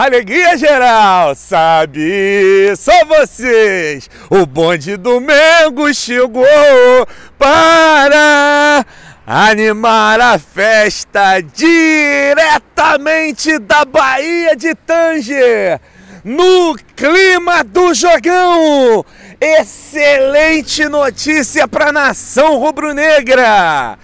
Alegria geral, sabe? Só vocês! O bonde do Mengo chegou para animar a festa diretamente da Bahia de Tanger! No clima do jogão! Excelente notícia para a nação rubro-negra!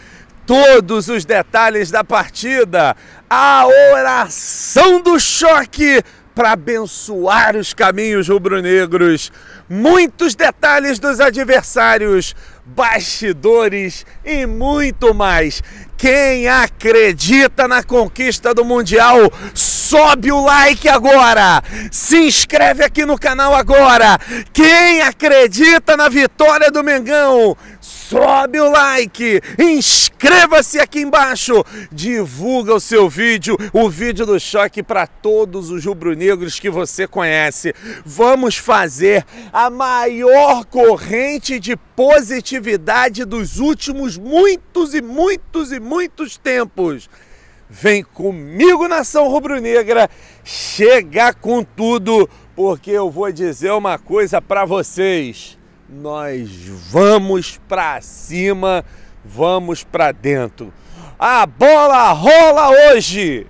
todos os detalhes da partida. A oração do choque para abençoar os caminhos rubro-negros. Muitos detalhes dos adversários, bastidores e muito mais. Quem acredita na conquista do Mundial, sobe o like agora! Se inscreve aqui no canal agora! Quem acredita na vitória do Mengão, sobe o like, inscreva-se aqui embaixo, divulga o seu vídeo, o vídeo do choque para todos os rubro-negros que você conhece. Vamos fazer a maior corrente de positividade dos últimos muitos e muitos e muitos tempos. Vem comigo, nação rubro-negra, chega com tudo, porque eu vou dizer uma coisa para vocês nós vamos para cima, vamos para dentro. A bola rola hoje,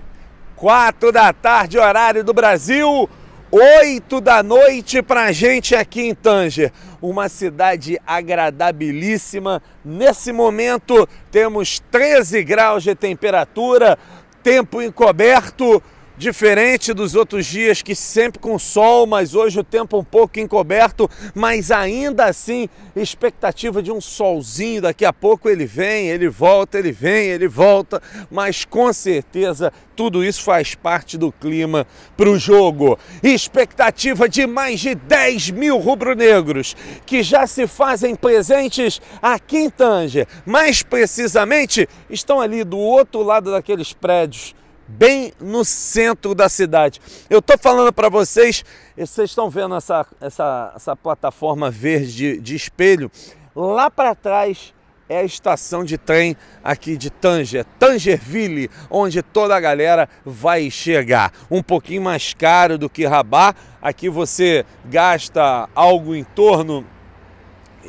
quatro da tarde, horário do Brasil, oito da noite para gente aqui em Tanger. Uma cidade agradabilíssima. Nesse momento temos 13 graus de temperatura, tempo encoberto. Diferente dos outros dias que sempre com sol, mas hoje o tempo um pouco encoberto, mas ainda assim expectativa de um solzinho. Daqui a pouco ele vem, ele volta, ele vem, ele volta, mas com certeza tudo isso faz parte do clima para o jogo. Expectativa de mais de 10 mil rubro-negros que já se fazem presentes aqui em Tanger, mais precisamente estão ali do outro lado daqueles prédios bem no centro da cidade. Eu estou falando para vocês, vocês estão vendo essa, essa, essa plataforma verde de, de espelho? Lá para trás é a estação de trem aqui de Tanger, Tangerville, onde toda a galera vai chegar. Um pouquinho mais caro do que Rabat, aqui você gasta algo em torno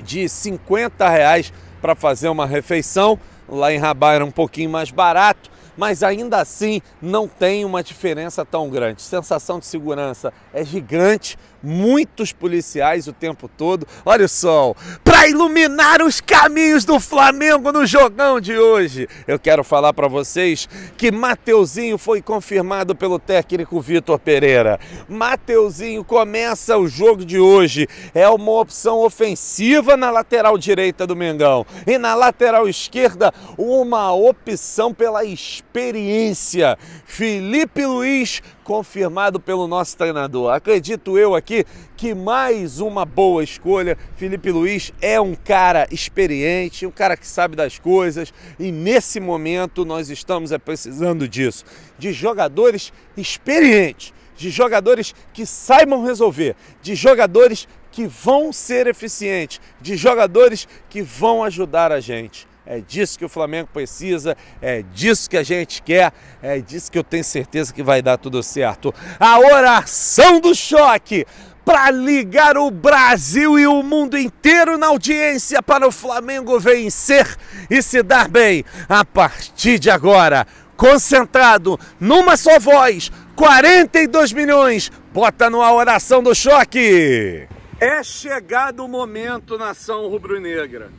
de 50 reais para fazer uma refeição, lá em Rabat era um pouquinho mais barato, mas ainda assim não tem uma diferença tão grande. Sensação de segurança é gigante, muitos policiais o tempo todo. Olha o sol, para iluminar os caminhos do Flamengo no jogão de hoje. Eu quero falar para vocês que Mateuzinho foi confirmado pelo técnico Vitor Pereira. Mateuzinho começa o jogo de hoje. É uma opção ofensiva na lateral direita do Mengão e na lateral esquerda uma opção pela espécie experiência. Felipe Luiz, confirmado pelo nosso treinador. Acredito eu aqui que mais uma boa escolha. Felipe Luiz é um cara experiente, um cara que sabe das coisas e nesse momento nós estamos é, precisando disso de jogadores experientes de jogadores que saibam resolver, de jogadores que vão ser eficientes, de jogadores que vão ajudar a gente é disso que o Flamengo precisa, é disso que a gente quer, é disso que eu tenho certeza que vai dar tudo certo. A oração do choque! Para ligar o Brasil e o mundo inteiro na audiência para o Flamengo vencer e se dar bem. A partir de agora, concentrado numa só voz, 42 milhões. Bota no a oração do choque. É chegado o momento, nação rubro-negra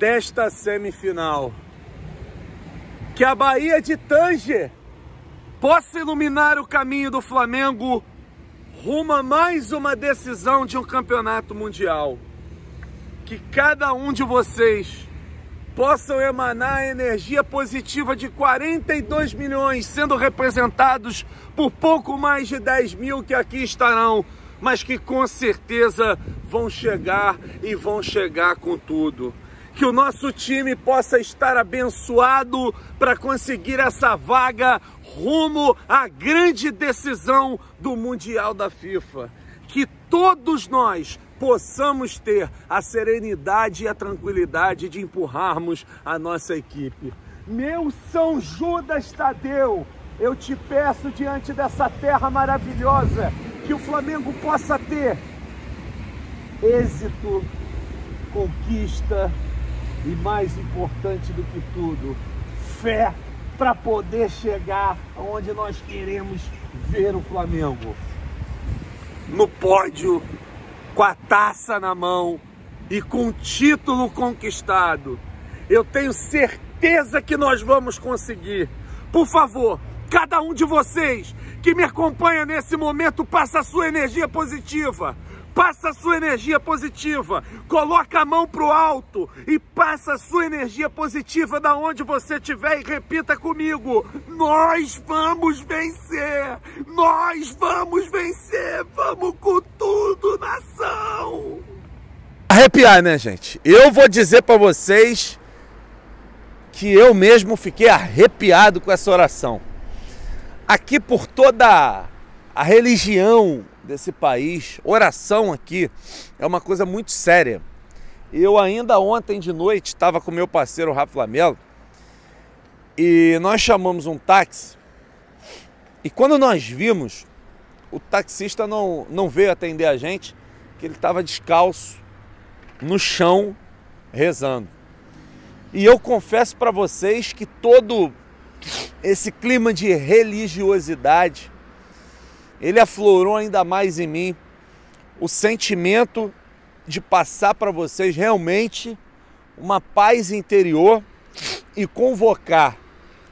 desta semifinal. Que a Bahia de Tanger possa iluminar o caminho do Flamengo rumo a mais uma decisão de um campeonato mundial. Que cada um de vocês possam emanar a energia positiva de 42 milhões, sendo representados por pouco mais de 10 mil que aqui estarão, mas que com certeza vão chegar e vão chegar com tudo que o nosso time possa estar abençoado para conseguir essa vaga rumo à grande decisão do Mundial da FIFA. Que todos nós possamos ter a serenidade e a tranquilidade de empurrarmos a nossa equipe. Meu São Judas Tadeu, eu te peço diante dessa terra maravilhosa que o Flamengo possa ter êxito, conquista, e mais importante do que tudo, fé para poder chegar onde nós queremos ver o Flamengo. No pódio, com a taça na mão e com o título conquistado. Eu tenho certeza que nós vamos conseguir. Por favor, cada um de vocês que me acompanha nesse momento, passa a sua energia positiva. Passa a sua energia positiva, coloca a mão para o alto e passa a sua energia positiva da onde você estiver e repita comigo: Nós vamos vencer! Nós vamos vencer! Vamos com tudo, nação! Arrepiar, né, gente? Eu vou dizer para vocês que eu mesmo fiquei arrepiado com essa oração. Aqui por toda a religião desse país. Oração aqui é uma coisa muito séria. Eu ainda ontem de noite estava com meu parceiro Rafa Flamengo e nós chamamos um táxi. E quando nós vimos, o taxista não, não veio atender a gente, que ele estava descalço no chão rezando. E eu confesso para vocês que todo esse clima de religiosidade ele aflorou ainda mais em mim o sentimento de passar para vocês realmente uma paz interior e convocar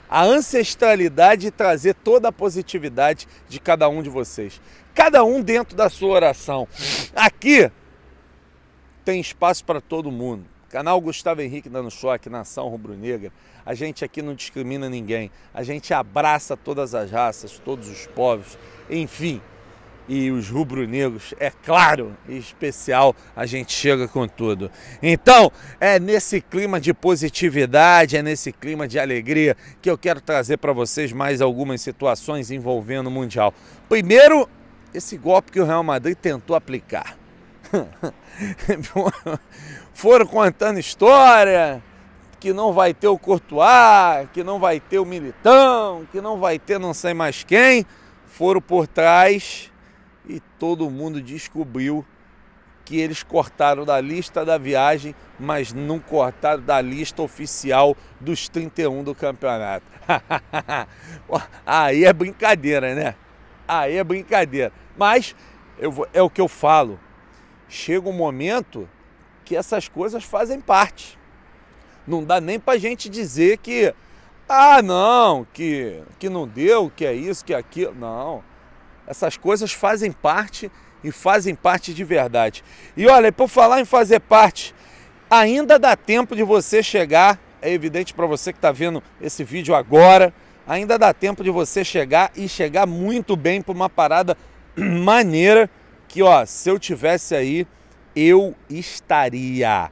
a ancestralidade e trazer toda a positividade de cada um de vocês. Cada um dentro da sua oração. Aqui tem espaço para todo mundo. Canal Gustavo Henrique dando choque, Nação Rubro-Negra. A gente aqui não discrimina ninguém. A gente abraça todas as raças, todos os povos enfim. E os rubro-negros, é claro, especial, a gente chega com tudo. Então, é nesse clima de positividade, é nesse clima de alegria que eu quero trazer para vocês mais algumas situações envolvendo o Mundial. Primeiro, esse golpe que o Real Madrid tentou aplicar. Foram contando história, que não vai ter o Courtois, que não vai ter o Militão, que não vai ter não sei mais quem foram por trás e todo mundo descobriu que eles cortaram da lista da viagem, mas não cortaram da lista oficial dos 31 do campeonato. Aí é brincadeira, né? Aí é brincadeira. Mas é o que eu falo. Chega um momento que essas coisas fazem parte. Não dá nem para gente dizer que ah, não, que, que não deu, que é isso, que é aquilo. Não. Essas coisas fazem parte e fazem parte de verdade. E olha, por falar em fazer parte, ainda dá tempo de você chegar. É evidente para você que está vendo esse vídeo agora, ainda dá tempo de você chegar e chegar muito bem para uma parada maneira que, ó, se eu tivesse aí, eu estaria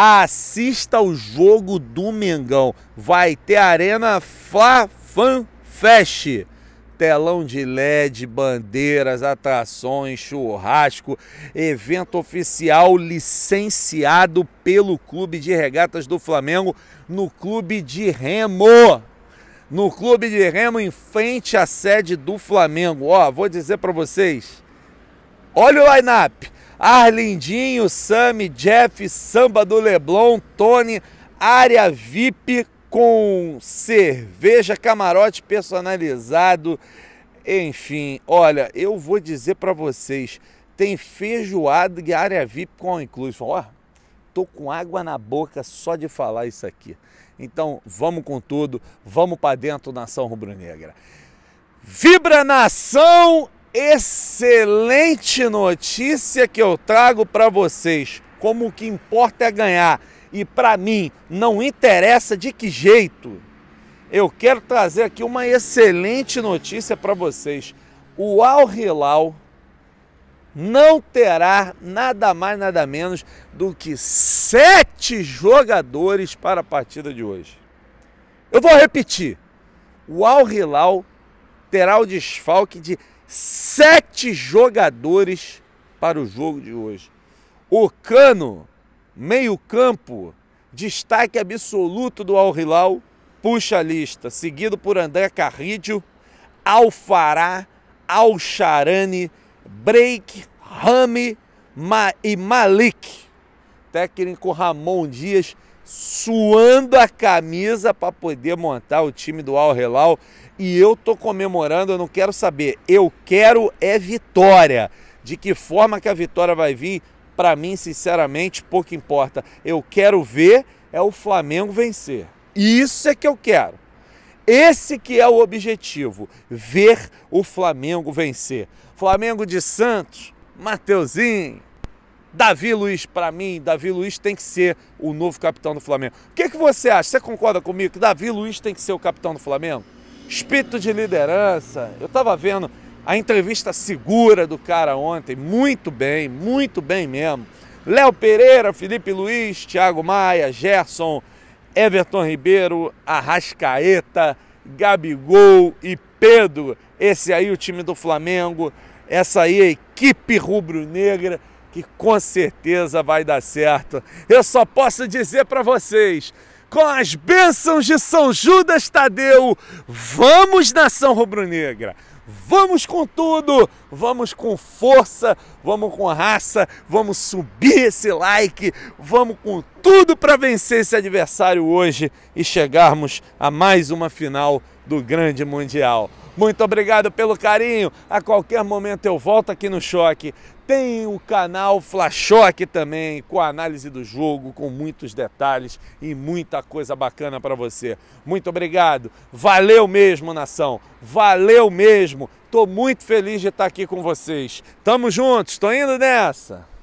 assista o jogo do Mengão. Vai ter Arena Fla Fan Fest. Telão de LED, bandeiras, atrações, churrasco, evento oficial licenciado pelo Clube de Regatas do Flamengo no Clube de Remo no Clube de Remo em frente à sede do Flamengo. Ó, vou dizer para vocês. Olha o line-up. Arlindinho, Sami, Jeff, Samba do Leblon, Tony, área VIP com cerveja, camarote personalizado. Enfim, olha, eu vou dizer para vocês, tem feijoada e área VIP com inclusive. Ó, tô com água na boca só de falar isso aqui. Então, vamos com tudo, vamos para dentro nação rubro-negra. Vibra nação excelente notícia que eu trago para vocês. Como o que importa é ganhar. E para mim, não interessa de que jeito. Eu quero trazer aqui uma excelente notícia para vocês. O Al Hilal não terá nada mais, nada menos do que sete jogadores para a partida de hoje. Eu vou repetir. O Al Hilal terá o desfalque de sete jogadores para o jogo de hoje. O Cano, meio-campo, destaque absoluto do Al Hilal, puxa a lista, seguido por André Carrídio, Alfará, al Break, Rami Ma e Malik. Técnico Ramon Dias suando a camisa para poder montar o time do Al Hilal e eu tô comemorando, eu não quero saber. Eu quero é vitória. De que forma que a vitória vai vir, para mim, sinceramente, pouco importa. Eu quero ver é o Flamengo vencer. Isso é que eu quero. Esse que é o objetivo, ver o Flamengo vencer. Flamengo de Santos, Mateuzinho, Davi Luiz, para mim, Davi Luiz tem que ser o novo capitão do Flamengo. O que, que você acha? Você concorda comigo que Davi Luiz tem que ser o capitão do Flamengo? espírito de liderança. Eu estava vendo a entrevista segura do cara ontem, muito bem, muito bem mesmo. Léo Pereira, Felipe Luiz, Thiago Maia, Gerson, Everton Ribeiro, Arrascaeta, Gabigol e Pedro. Esse aí o time do Flamengo, essa aí a equipe rubro-negra que com certeza vai dar certo. Eu só posso dizer para vocês, com as bênçãos de São Judas Tadeu. Vamos, nação rubro-negra! Vamos com tudo, vamos com força, vamos com raça, vamos subir esse like, vamos com tudo para vencer esse adversário hoje e chegarmos a mais uma final do Grande Mundial. Muito obrigado pelo carinho. A qualquer momento eu volto aqui no Choque. Tem o canal Flashoque também, com a análise do jogo, com muitos detalhes e muita coisa bacana para você. Muito obrigado. Valeu mesmo, nação. Valeu mesmo. Tô muito feliz de estar aqui com vocês. Tamo juntos. Tô indo nessa.